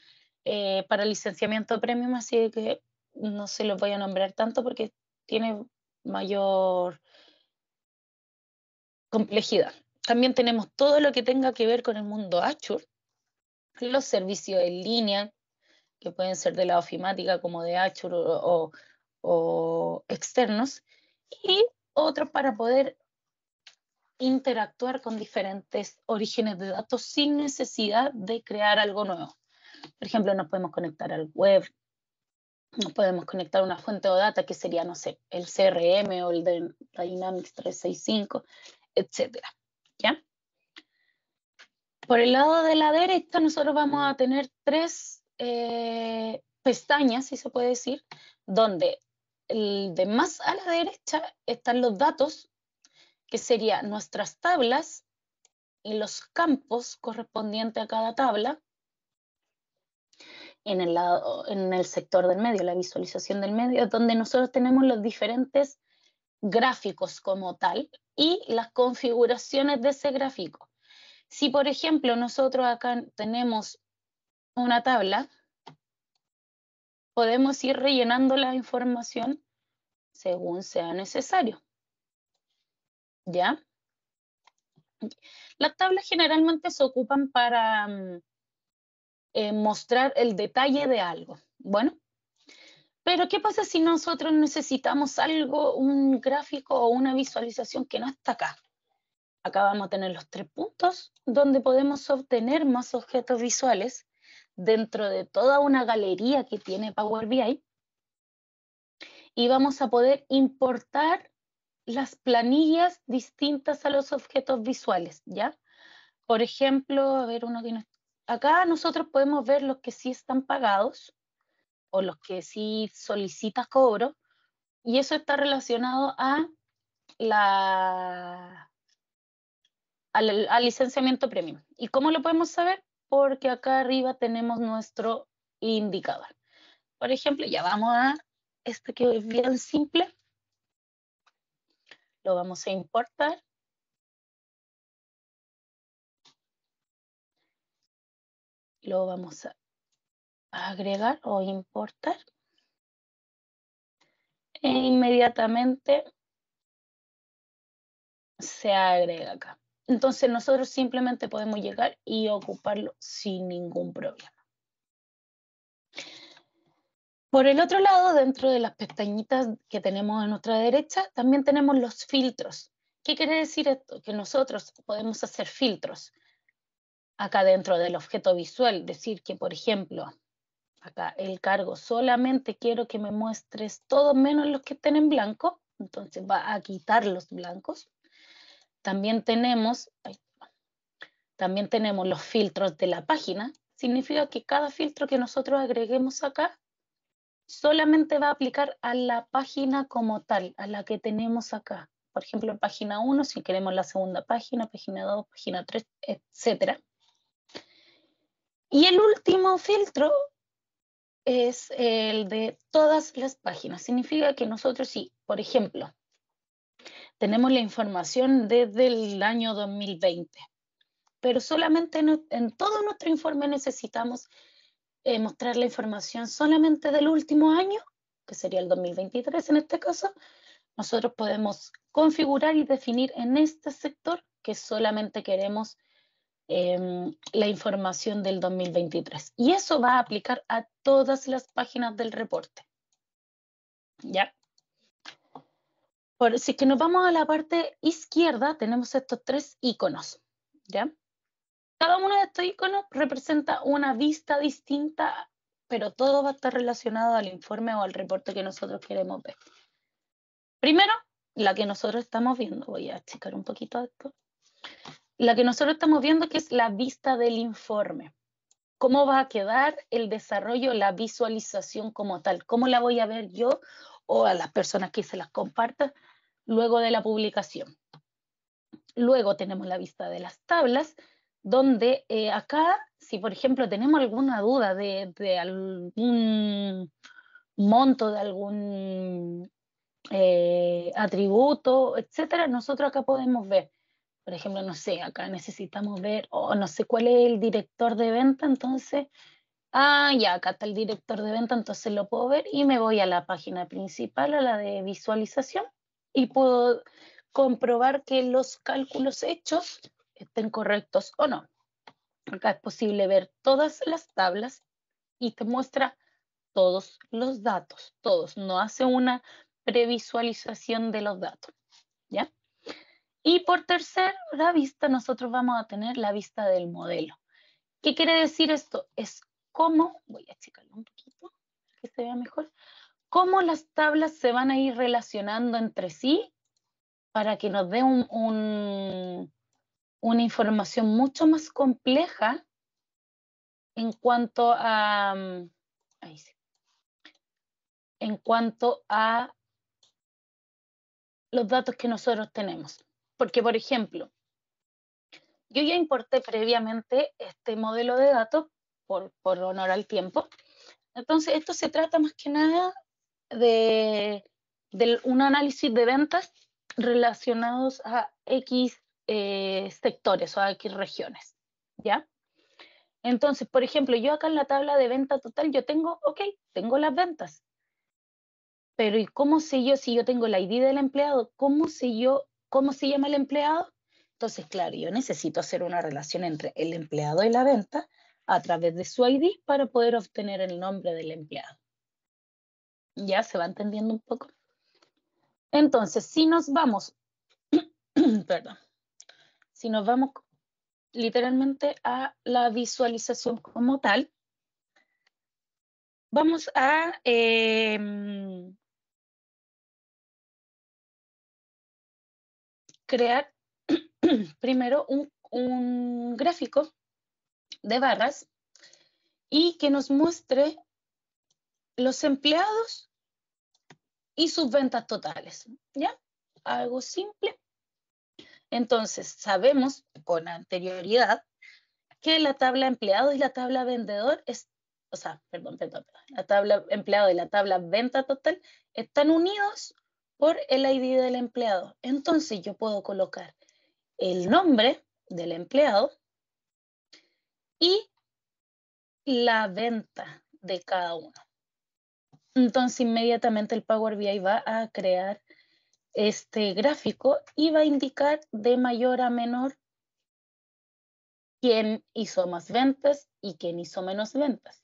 eh, para licenciamiento premium, así que no se los voy a nombrar tanto porque tiene mayor complejidad. También tenemos todo lo que tenga que ver con el mundo Azure, los servicios en línea, que pueden ser de la ofimática como de Azure o externos, y otros para poder interactuar con diferentes orígenes de datos sin necesidad de crear algo nuevo. Por ejemplo, nos podemos conectar al web, nos podemos conectar a una fuente de data que sería, no sé, el CRM o el de Dynamics 365, etcétera. ¿Ya? Por el lado de la derecha, nosotros vamos a tener tres eh, pestañas, si se puede decir, donde el de más a la derecha están los datos que serían nuestras tablas y los campos correspondientes a cada tabla en el, lado, en el sector del medio, la visualización del medio, donde nosotros tenemos los diferentes gráficos como tal y las configuraciones de ese gráfico. Si, por ejemplo, nosotros acá tenemos una tabla, podemos ir rellenando la información según sea necesario. ¿ya? Las tablas generalmente se ocupan para mm, eh, mostrar el detalle de algo. Bueno, pero ¿qué pasa si nosotros necesitamos algo, un gráfico o una visualización que no está acá? Acá vamos a tener los tres puntos donde podemos obtener más objetos visuales dentro de toda una galería que tiene Power BI y vamos a poder importar las planillas distintas a los objetos visuales, ¿ya? Por ejemplo, a ver, uno que Acá nosotros podemos ver los que sí están pagados o los que sí solicita cobro, y eso está relacionado a la, al, al, licenciamiento premium. ¿Y cómo lo podemos saber? Porque acá arriba tenemos nuestro indicador. Por ejemplo, ya vamos a este que es bien simple lo vamos a importar. Lo vamos a agregar o importar. E inmediatamente se agrega acá. Entonces nosotros simplemente podemos llegar y ocuparlo sin ningún problema. Por el otro lado, dentro de las pestañitas que tenemos a nuestra derecha, también tenemos los filtros. ¿Qué quiere decir esto? Que nosotros podemos hacer filtros acá dentro del objeto visual. Decir que, por ejemplo, acá el cargo, solamente quiero que me muestres todo menos los que estén en blanco. Entonces va a quitar los blancos. También tenemos, también tenemos los filtros de la página. Significa que cada filtro que nosotros agreguemos acá solamente va a aplicar a la página como tal, a la que tenemos acá. Por ejemplo, página 1, si queremos la segunda página, página 2, página 3, etc. Y el último filtro es el de todas las páginas. Significa que nosotros, si, por ejemplo, tenemos la información desde el año 2020, pero solamente en todo nuestro informe necesitamos eh, mostrar la información solamente del último año, que sería el 2023 en este caso, nosotros podemos configurar y definir en este sector que solamente queremos em, la información del 2023. Y eso va a aplicar a todas las páginas del reporte. ¿Ya? Por, si que nos vamos a la parte izquierda, tenemos estos tres iconos. ¿Ya? cada uno de estos iconos representa una vista distinta, pero todo va a estar relacionado al informe o al reporte que nosotros queremos ver. Primero, la que nosotros estamos viendo, voy a achicar un poquito esto. La que nosotros estamos viendo que es la vista del informe. ¿Cómo va a quedar el desarrollo, la visualización como tal? ¿Cómo la voy a ver yo o a las personas que se las compartan luego de la publicación? Luego tenemos la vista de las tablas, donde eh, acá, si por ejemplo tenemos alguna duda de, algún monto, de algún eh, atributo, etcétera, nosotros acá podemos ver. Por ejemplo, no sé, acá necesitamos ver, o no sé cuál es el director de venta, entonces, ah, ya, acá está el director de venta, entonces lo puedo ver y me voy a la página principal, a la de visualización, y puedo comprobar que los cálculos hechos estén correctos o no. Acá es posible ver todas las tablas y te muestra todos los datos, todos. No hace una previsualización de los datos, ¿ya? Y por tercer la vista, nosotros vamos a tener la vista del modelo. ¿Qué quiere decir esto? Es cómo, voy a checarlo un poquito, que se vea mejor, cómo las tablas se van a ir relacionando entre sí para que nos dé un, una información mucho más compleja en cuanto a, mm, en cuanto a los datos que nosotros tenemos. Porque, por ejemplo, yo ya importé previamente este modelo de datos por, honor al tiempo. Entonces, esto se trata más que nada de, de un análisis de ventas relacionados a X eh, sectores o aquí regiones, ¿ya? Entonces, por ejemplo, yo acá en la tabla de venta total, yo tengo, ok, tengo las ventas, pero ¿y cómo sé yo si yo tengo la ID del empleado? ¿Cómo sé yo, cómo se llama el empleado? Entonces, claro, yo necesito hacer una relación entre el empleado y la venta a través de su ID para poder obtener el nombre del empleado. ¿Ya se va entendiendo un poco? Entonces, si nos vamos, perdón, si nos vamos literalmente a la visualización como tal, vamos a em, crear primero un, un gráfico de barras y que nos muestre los empleados y sus ventas totales. ¿Ya? Algo simple. Entonces, sabemos con anterioridad que la tabla empleado y la tabla vendedor es, o sea, perdón, perdón, perdón la tabla empleado y la tabla venta total están unidos por el ID del empleado. Entonces, yo puedo colocar el nombre del empleado y la venta de cada uno. Entonces, inmediatamente el Power BI va a crear este gráfico iba a indicar de mayor a menor quién hizo más ventas y quién hizo menos ventas.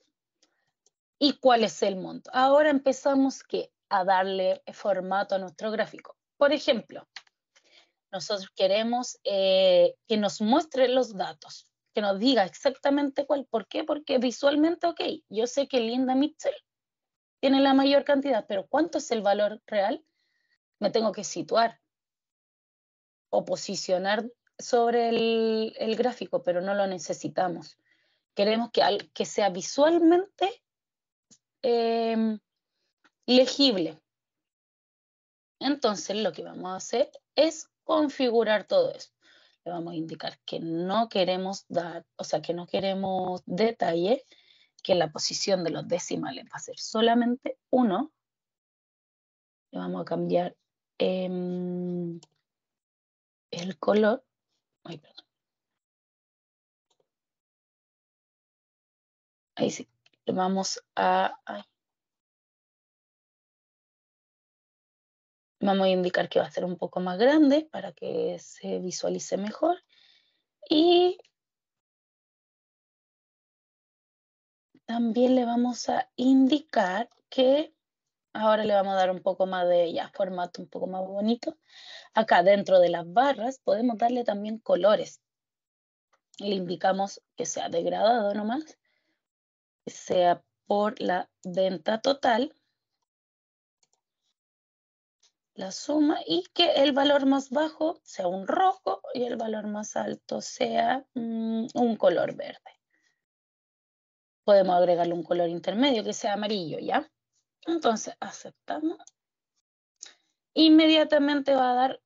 ¿Y cuál es el monto? Ahora empezamos que a darle formato a nuestro gráfico. Por ejemplo, nosotros queremos eh, que nos muestre los datos, que nos diga exactamente cuál. ¿Por qué? Porque visualmente, ok, yo sé que Linda Mitchell tiene la mayor cantidad, pero ¿cuánto es el valor real? me tengo que situar o posicionar sobre el, gráfico, pero no lo necesitamos. Queremos que, sea visualmente eh, legible. Entonces lo que vamos a hacer es configurar todo eso. Le vamos a indicar que no queremos dar, o sea, que no queremos detalle, que la posición de los decimales va a ser solamente uno. Le vamos a cambiar Em, el color, Ahí sí, vamos a, vamos a indicar que va a ser un poco más grande para que se visualice mejor. Y también le vamos a indicar que Ahora le vamos a dar un poco más de ya, formato un poco más bonito. Acá dentro de las barras podemos darle también colores. Le indicamos que sea degradado nomás, que sea por la venta total, la suma y que el valor más bajo sea un rojo y el valor más alto sea mm, un color verde. Podemos agregarle un color intermedio que sea amarillo, ¿ya? Entonces aceptamos. Inmediatamente va a dar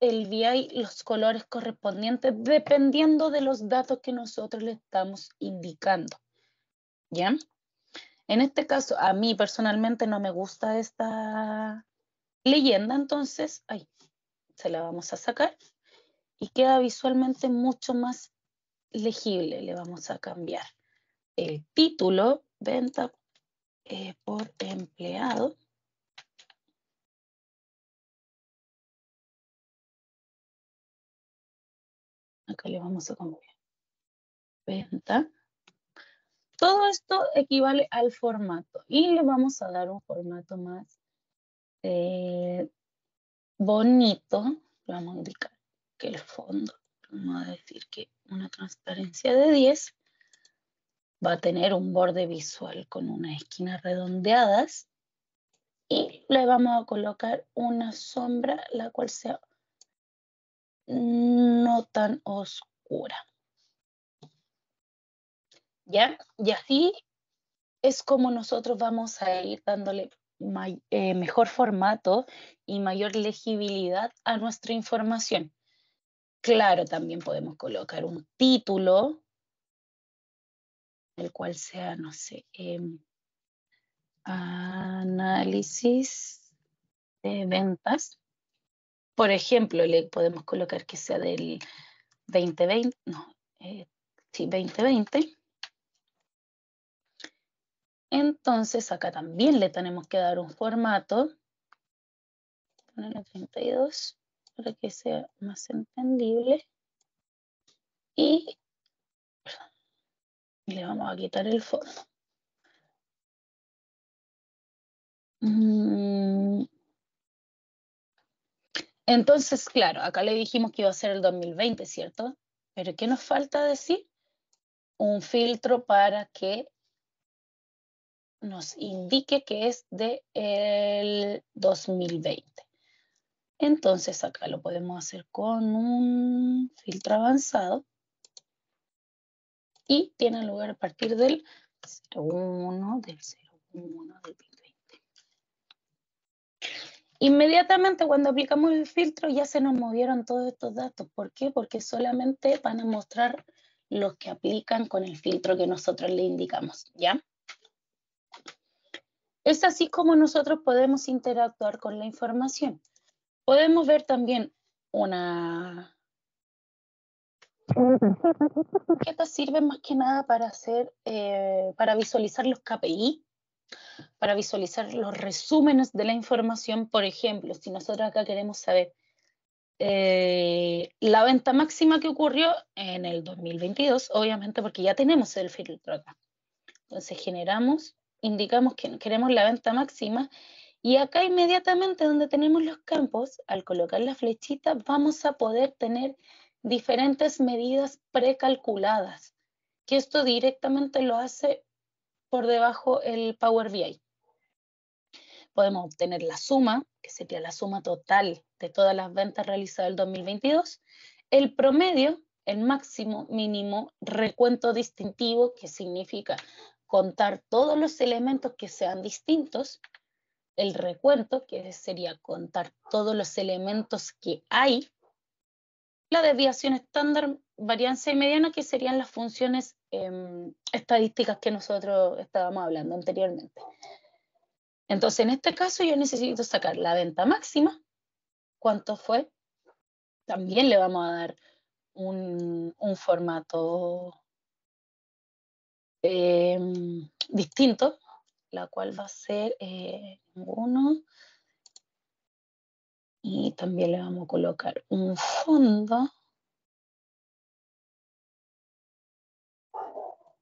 el VI los colores correspondientes dependiendo de los datos que nosotros le estamos indicando. ¿Ya? En este caso, a mí personalmente no me gusta esta leyenda, entonces, ahí, se la vamos a sacar y queda visualmente mucho más legible. Le vamos a cambiar el título, venta eh, por empleado. Acá le vamos a cambiar. Venta. Todo esto equivale al formato y le vamos a dar un formato más eh, bonito. vamos a indicar que el fondo, vamos a decir que una transparencia de 10 va a tener un borde visual con unas esquinas redondeadas y le vamos a colocar una sombra la cual sea no tan oscura. ¿Ya? Y así es como nosotros vamos a ir dándole eh, mejor formato y mayor legibilidad a nuestra información. Claro, también podemos colocar un título el cual sea, no sé, em, análisis de ventas. Por ejemplo, le podemos colocar que sea del 2020, no, eh, sí, 2020. Entonces, acá también le tenemos que dar un formato. Ponerle 32 para que sea más entendible. Y le vamos a quitar el fondo. Mm. Entonces, claro, acá le dijimos que iba a ser el 2020, ¿cierto? Pero ¿qué nos falta decir? Un filtro para que nos indique que es de el 2020. Entonces acá lo podemos hacer con un filtro avanzado y tiene lugar a partir del 01, del 01 del 2020. Inmediatamente cuando aplicamos el filtro ya se nos movieron todos estos datos. ¿Por qué? Porque solamente van a mostrar los que aplican con el filtro que nosotros le indicamos, ¿ya? Es así como nosotros podemos interactuar con la información. Podemos ver también una, estas tarjetas sirven más que nada para hacer, eh, para visualizar los KPI, para visualizar los resúmenes de la información. Por ejemplo, si nosotros acá queremos saber eh, la venta máxima que ocurrió en el 2022, obviamente porque ya tenemos el filtro acá. Entonces generamos, indicamos que queremos la venta máxima y acá inmediatamente donde tenemos los campos, al colocar la flechita, vamos a poder tener diferentes medidas precalculadas, que esto directamente lo hace por debajo el Power BI. Podemos obtener la suma, que sería la suma total de todas las ventas realizadas el 2022, el promedio, el máximo, mínimo, recuento distintivo, que significa contar todos los elementos que sean distintos, el recuento, que sería contar todos los elementos que hay la desviación estándar, varianza y mediana, que serían las funciones em, estadísticas que nosotros estábamos hablando anteriormente. Entonces, en este caso yo necesito sacar la venta máxima, cuánto fue, también le vamos a dar un, formato em, distinto, la cual va a ser eh, y también le vamos a colocar un fondo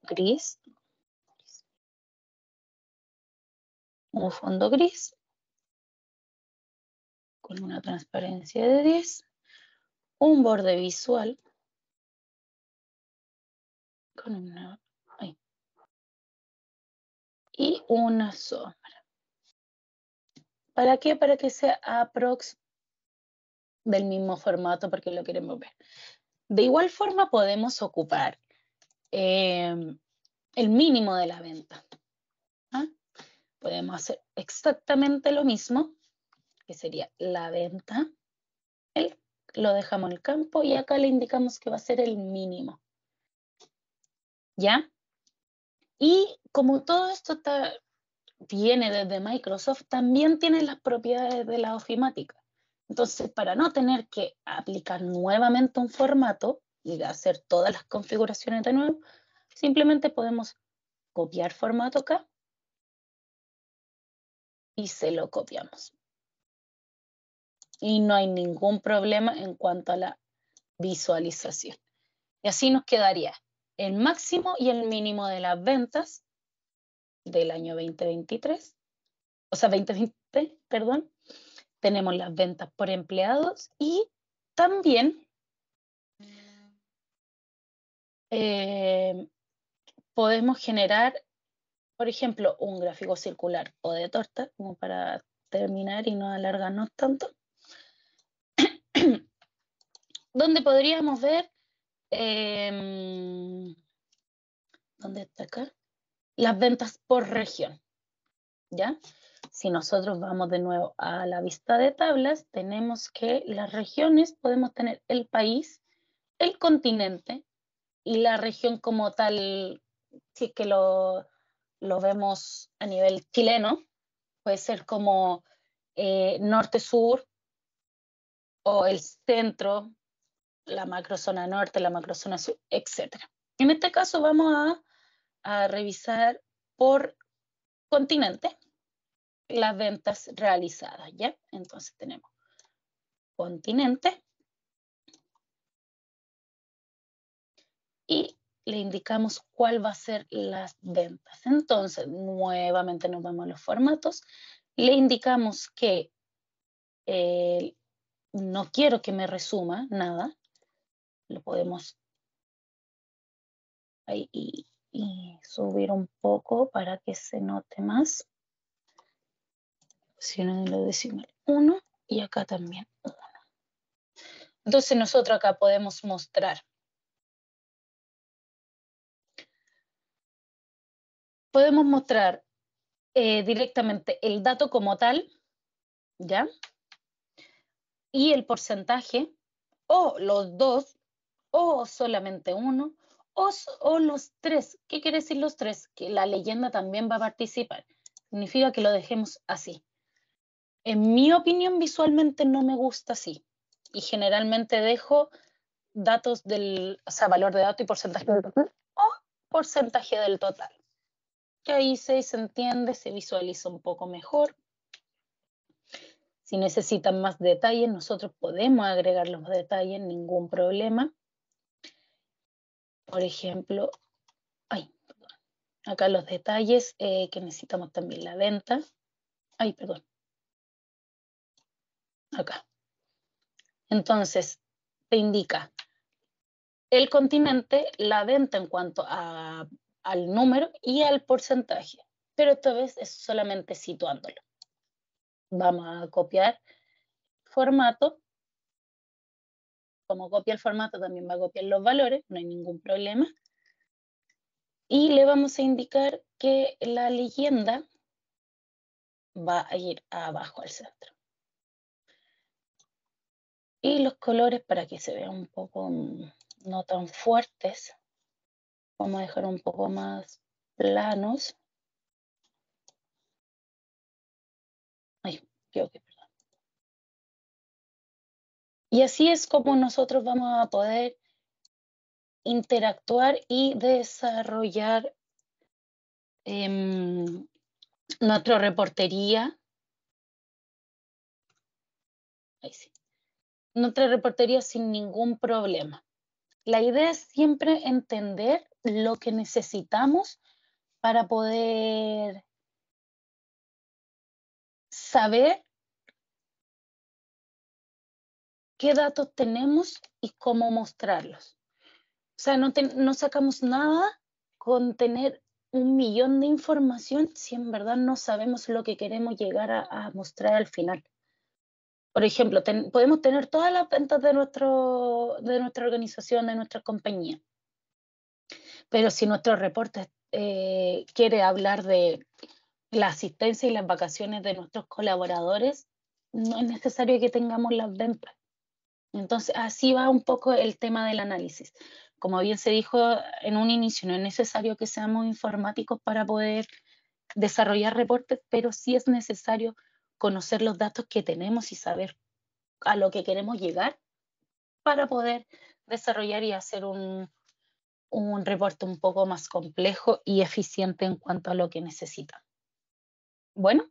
gris un fondo gris con una transparencia de 10 un borde visual con una y una sombra ¿Para qué? Para que sea aprox del mismo formato porque lo queremos ver. De igual forma podemos ocupar em, el mínimo de la venta. ¿ah? Podemos hacer exactamente lo mismo, que sería la venta. lo dejamos en el campo y acá le indicamos que va a ser el mínimo. ¿Ya? Y como todo esto viene desde Microsoft, también tiene las propiedades de la ofimática. Entonces, para no tener que aplicar nuevamente un formato y hacer todas las configuraciones de nuevo, simplemente podemos copiar formato acá y se lo copiamos. Y no hay ningún problema en cuanto a la visualización. Y así nos quedaría el máximo y el mínimo de las ventas del año 2023, o sea, 2020, perdón, tenemos las ventas por empleados y también eh, podemos generar, por ejemplo, un gráfico circular o de torta, como para terminar y no alargarnos tanto, donde podríamos ver, em, ¿dónde está acá? Las ventas por región, ¿ya? Si nosotros vamos de nuevo a la vista de tablas, tenemos que las regiones, podemos tener el país, el continente y la región como tal, si es que lo, vemos a nivel chileno, puede ser como eh, norte-sur o el centro, la macrozona norte, la macrozona sur, etc. En este caso vamos a revisar por continente las ventas realizadas, ¿ya? Entonces tenemos continente y le indicamos cuál va a ser las ventas. Entonces, nuevamente nos vamos a los formatos, le indicamos que eh, no quiero que me resuma nada, lo podemos ahí, subir un poco para que se note más sino en lo decimal 1 y acá también Entonces nosotros acá podemos mostrar. Podemos mostrar eh, directamente el dato como tal, ¿ya? Y el porcentaje, o los dos, o solamente uno, o, o, los tres. ¿Qué quiere decir los tres? Que la leyenda también va a participar. Significa que lo dejemos así en mi opinión visualmente no me gusta así y generalmente dejo datos del, o sea, valor de dato y porcentaje del total o porcentaje del total. Que ahí se, se entiende, se visualiza un poco mejor. Si necesitan más detalles, nosotros podemos agregar los detalles, ningún problema. Por ejemplo, ay, perdón, acá los detalles eh, que necesitamos también la venta. Ay, perdón acá. Entonces, te indica el continente, la venta en cuanto al número y al porcentaje, pero esta vez es solamente situándolo. Vamos a copiar formato. Como copia el formato, también va a copiar los valores, no hay ningún problema. Y le vamos a indicar que la leyenda va a ir abajo al centro y los colores para que se vean un poco mm, no tan fuertes. Vamos a dejar un poco más planos. Y así es como nosotros vamos a poder interactuar y desarrollar em, nuestra reportería. Ahí sí nuestra reportería sin ningún problema. La idea es siempre entender lo que necesitamos para poder saber qué datos tenemos y cómo mostrarlos. O sea, no, no sacamos nada con tener un millón de información si en verdad no sabemos lo que queremos llegar a mostrar al final por ejemplo, podemos tener todas las ventas de, nuestro, de nuestra organización, de nuestra compañía, pero si nuestro reporte eh, quiere hablar de la asistencia y las vacaciones de nuestros colaboradores, no es necesario que tengamos las ventas. Entonces, así va un poco el tema del análisis. Como bien se dijo en un inicio, no es necesario que seamos informáticos para poder desarrollar reportes, pero sí es necesario conocer los datos que tenemos y saber a lo que queremos llegar para poder desarrollar y hacer un, un reporte un poco más complejo y eficiente en cuanto a lo que necesita Bueno.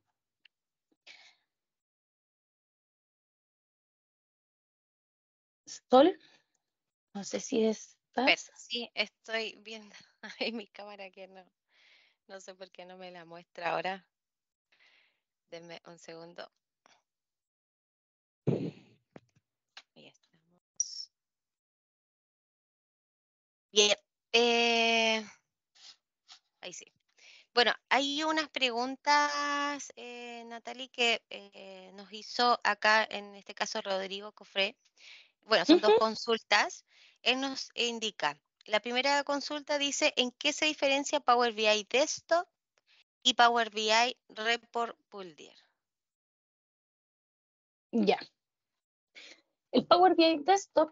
Sol, no sé si es... Sí, estoy viendo Hay mi cámara que no, no sé por qué no me la muestra ahora denme un segundo. Ahí estamos. Bien. Eh, ahí sí. Bueno, hay unas preguntas, eh, Natalie, que eh, nos hizo acá, en este caso Rodrigo Cofre. Bueno, son dos consultas. Él nos indica, la primera consulta dice, ¿en qué se diferencia Power BI Desktop y Power BI Report Builder. Ya. El Power BI Desktop,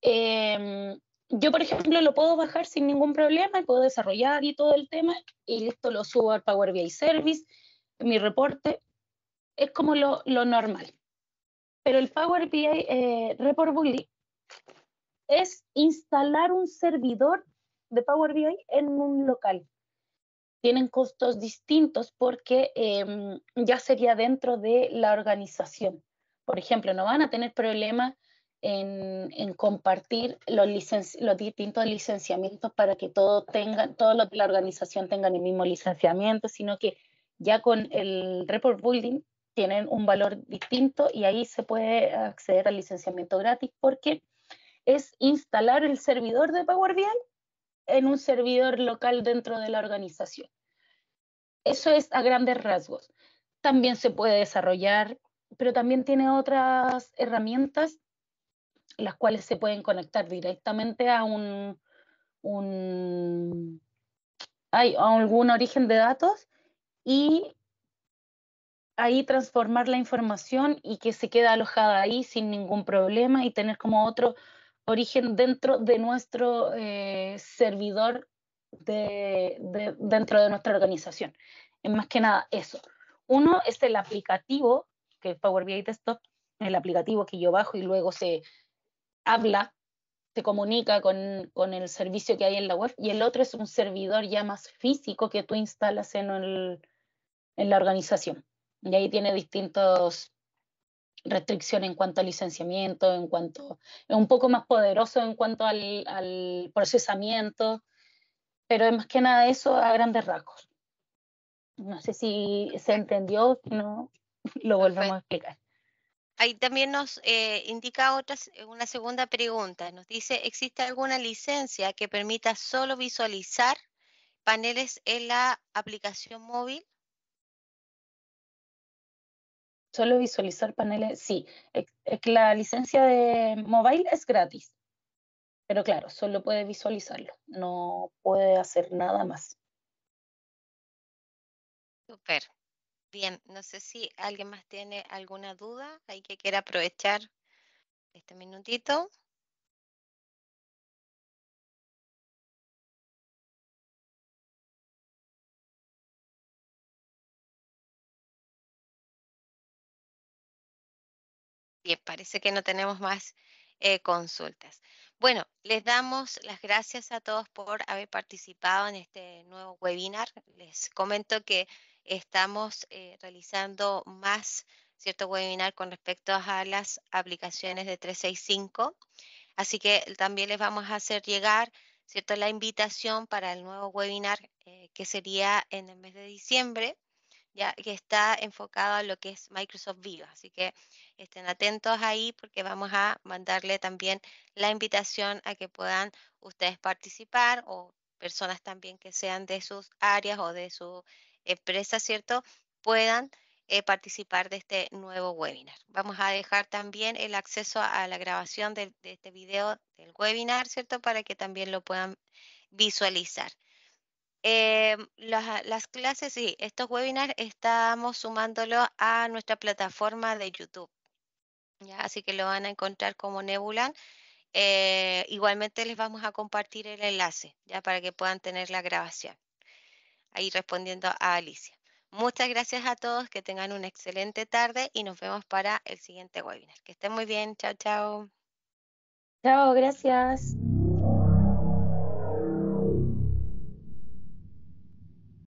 em, yo por ejemplo lo puedo bajar sin ningún problema puedo desarrollar y todo el tema y esto lo subo al Power BI Service, mi reporte, es como lo, normal. Pero el Power BI eh, Report Builder es instalar un servidor de Power BI en un local tienen costos distintos porque em, ya sería dentro de la organización. Por ejemplo, no van a tener problema en, compartir los, los, distintos licenciamientos para que todo tenga, todos los de la organización tengan el mismo licenciamiento, sino que ya con el report building tienen un valor distinto y ahí se puede acceder al licenciamiento gratis porque es instalar el servidor de Power BI en un servidor local dentro de la organización. Eso es a grandes rasgos. También se puede desarrollar, pero también tiene otras herramientas las cuales se pueden conectar directamente a un, a algún origen de datos y ahí transformar la información y que se quede alojada ahí sin ningún problema y tener como otro origen dentro de nuestro eh, servidor, de, dentro de nuestra organización. Es más que nada eso. Uno es el aplicativo, que es Power BI Desktop, el aplicativo que yo bajo y luego se habla, se comunica con, el servicio que hay en la web. Y el otro es un servidor ya más físico que tú instalas en, en la organización. Y ahí tiene distintos restricción en cuanto al licenciamiento, en cuanto, es un poco más poderoso en cuanto al, procesamiento, pero es más que nada eso a grandes rasgos. No sé si se entendió, no, lo volvemos a explicar. Ahí también nos eh, indica otra, una segunda pregunta. Nos dice, ¿existe alguna licencia que permita solo visualizar paneles en la aplicación móvil? solo visualizar paneles, sí, es, eh, que la licencia de mobile es gratis, pero claro, solo puede visualizarlo, no puede hacer nada más. Super. Bien, no sé si alguien más tiene alguna duda, hay que quiera aprovechar este minutito. Bien, parece que no tenemos más eh, consultas. Bueno, les damos las gracias a todos por haber participado en este nuevo webinar. Les comento que estamos eh, realizando más, ¿cierto?, webinar con respecto a las aplicaciones de 365. Así que también les vamos a hacer llegar, ¿cierto?, la invitación para el nuevo webinar eh, que sería en el mes de diciembre ya que está enfocado a lo que es Microsoft Viva. Así que estén atentos ahí porque vamos a mandarle también la invitación a que puedan ustedes participar o personas también que sean de sus áreas o de su empresa, ¿cierto? Puedan eh, participar de este nuevo webinar. Vamos a dejar también el acceso a la grabación de, de este video del webinar, ¿cierto? Para que también lo puedan visualizar. Eh, ah, las, clases, sí, estos webinars estamos sumándolo a nuestra plataforma de YouTube. Así que lo van a encontrar como Nebulan. Eh, igualmente les vamos a compartir el enlace ya para que puedan tener la grabación. Ahí respondiendo a Alicia. Muchas gracias a todos, que tengan una excelente tarde y nos vemos para el siguiente webinar. Que estén muy bien, chao, chao. Chao, gracias.